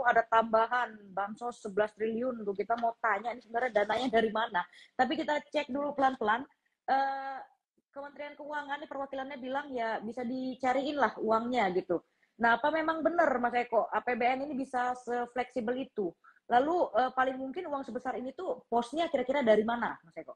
itu ada tambahan bansos 11 triliun tuh kita mau tanya ini sebenarnya dananya dari mana tapi kita cek dulu pelan-pelan eh, Kementerian Keuangan ini perwakilannya bilang ya bisa dicariin lah uangnya gitu nah apa memang benar Mas Eko APBN ini bisa sefleksibel itu lalu eh, paling mungkin uang sebesar ini tuh posnya kira-kira dari mana Mas Eko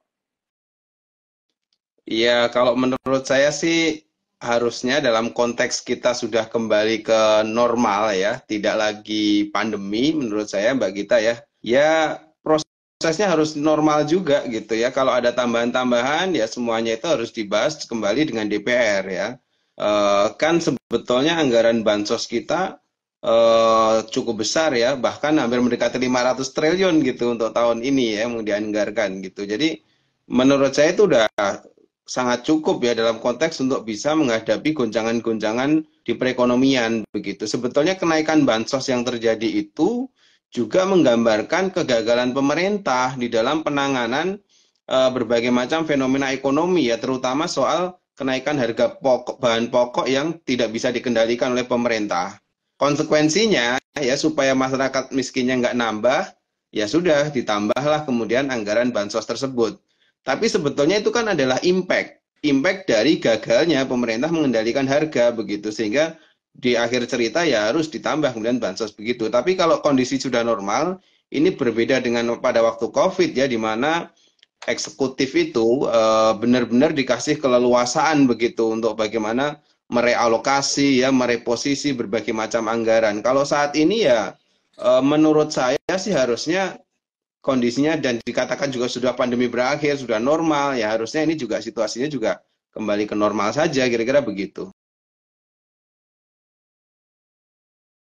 Iya, kalau menurut saya sih harusnya dalam konteks kita sudah kembali ke normal ya, tidak lagi pandemi menurut saya Mbak Gita ya. Ya prosesnya harus normal juga gitu ya. Kalau ada tambahan-tambahan ya semuanya itu harus dibahas kembali dengan DPR ya. E, kan sebetulnya anggaran bansos kita e, cukup besar ya, bahkan hampir mendekati 500 triliun gitu untuk tahun ini ya yang dianggarkan gitu. Jadi menurut saya itu udah sangat cukup ya dalam konteks untuk bisa menghadapi goncangan-goncangan di perekonomian begitu. Sebetulnya kenaikan bansos yang terjadi itu juga menggambarkan kegagalan pemerintah di dalam penanganan e, berbagai macam fenomena ekonomi ya terutama soal kenaikan harga pokok bahan pokok yang tidak bisa dikendalikan oleh pemerintah. Konsekuensinya ya supaya masyarakat miskinnya nggak nambah, ya sudah ditambahlah kemudian anggaran bansos tersebut. Tapi sebetulnya itu kan adalah impact, impact dari gagalnya pemerintah mengendalikan harga begitu sehingga di akhir cerita ya harus ditambah kemudian bansos begitu. Tapi kalau kondisi sudah normal, ini berbeda dengan pada waktu Covid ya di mana eksekutif itu eh, benar-benar dikasih keleluasaan begitu untuk bagaimana merealokasi ya mereposisi berbagai macam anggaran. Kalau saat ini ya eh, menurut saya sih harusnya kondisinya dan dikatakan juga sudah pandemi berakhir sudah normal ya harusnya ini juga situasinya juga kembali ke normal saja kira kira begitu